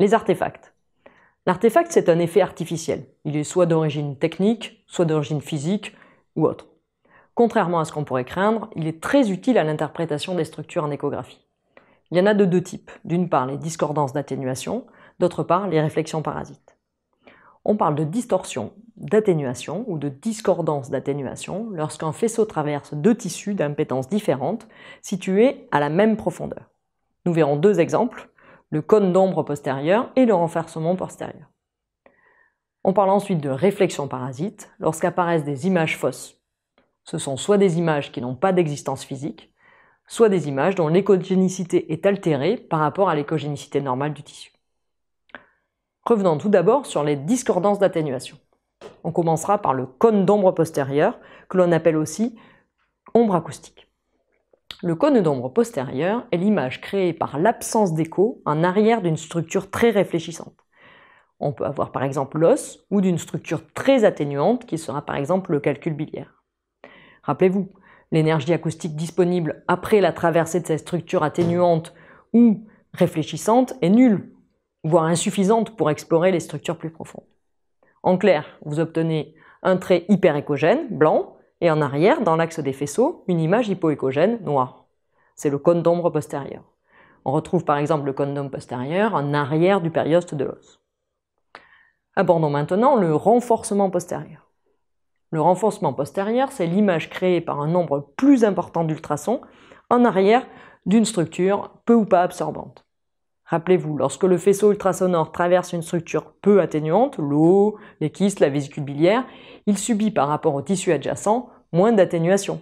Les artefacts. L'artefact, c'est un effet artificiel. Il est soit d'origine technique, soit d'origine physique, ou autre. Contrairement à ce qu'on pourrait craindre, il est très utile à l'interprétation des structures en échographie. Il y en a de deux types. D'une part, les discordances d'atténuation, d'autre part, les réflexions parasites. On parle de distorsion d'atténuation ou de discordance d'atténuation lorsqu'un faisceau traverse deux tissus d'impétences différentes situés à la même profondeur. Nous verrons deux exemples le cône d'ombre postérieur et le renversement postérieur. On parle ensuite de réflexion parasite lorsqu'apparaissent des images fausses. Ce sont soit des images qui n'ont pas d'existence physique, soit des images dont l'écogénicité est altérée par rapport à l'écogénicité normale du tissu. Revenons tout d'abord sur les discordances d'atténuation. On commencera par le cône d'ombre postérieur, que l'on appelle aussi ombre acoustique. Le cône d'ombre postérieur est l'image créée par l'absence d'écho en arrière d'une structure très réfléchissante. On peut avoir par exemple l'os ou d'une structure très atténuante qui sera par exemple le calcul biliaire. Rappelez-vous, l'énergie acoustique disponible après la traversée de cette structure atténuante ou réfléchissante est nulle, voire insuffisante pour explorer les structures plus profondes. En clair, vous obtenez un trait hyper écogène, blanc, et en arrière, dans l'axe des faisceaux, une image hypoécogène noire. C'est le cône d'ombre postérieur. On retrouve par exemple le cône d'ombre postérieur en arrière du périoste de l'os. Abordons maintenant le renforcement postérieur. Le renforcement postérieur, c'est l'image créée par un nombre plus important d'ultrasons en arrière d'une structure peu ou pas absorbante. Rappelez-vous, lorsque le faisceau ultrasonore traverse une structure peu atténuante, l'eau, les kystes, la vésicule biliaire, il subit par rapport au tissu adjacent moins d'atténuation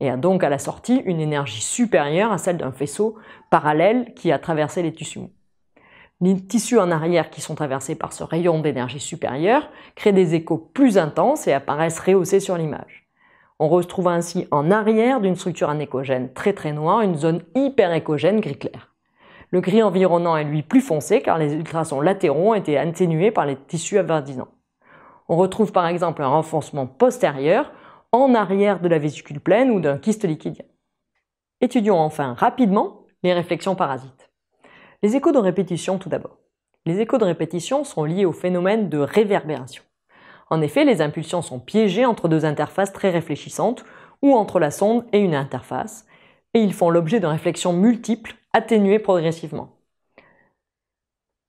et a donc à la sortie une énergie supérieure à celle d'un faisceau parallèle qui a traversé les tissus. Les tissus en arrière qui sont traversés par ce rayon d'énergie supérieure créent des échos plus intenses et apparaissent rehaussés sur l'image. On retrouve ainsi en arrière d'une structure anéchogène très très noire une zone hyper écogène gris clair. Le gris environnant est lui plus foncé car les ultrasons latéraux ont été atténués par les tissus avoisinants. On retrouve par exemple un renfoncement postérieur en arrière de la vésicule pleine ou d'un kyste liquide. Étudions enfin rapidement les réflexions parasites. Les échos de répétition tout d'abord. Les échos de répétition sont liés au phénomène de réverbération. En effet, les impulsions sont piégées entre deux interfaces très réfléchissantes ou entre la sonde et une interface, et ils font l'objet de réflexions multiples atténuée progressivement.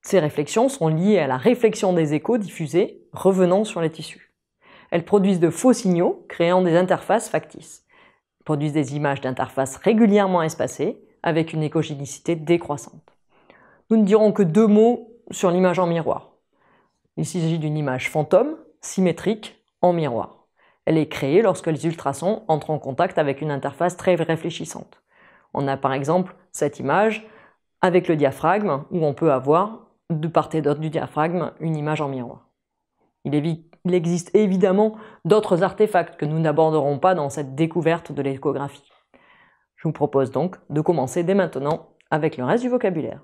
Ces réflexions sont liées à la réflexion des échos diffusés revenant sur les tissus. Elles produisent de faux signaux, créant des interfaces factices. produisent des images d'interfaces régulièrement espacées, avec une écogénicité décroissante. Nous ne dirons que deux mots sur l'image en miroir. Il s'agit d'une image fantôme, symétrique, en miroir. Elle est créée lorsque les ultrasons entrent en contact avec une interface très réfléchissante. On a par exemple cette image avec le diaphragme, où on peut avoir, de part et d'autre du diaphragme, une image en miroir. Il, il existe évidemment d'autres artefacts que nous n'aborderons pas dans cette découverte de l'échographie. Je vous propose donc de commencer dès maintenant avec le reste du vocabulaire.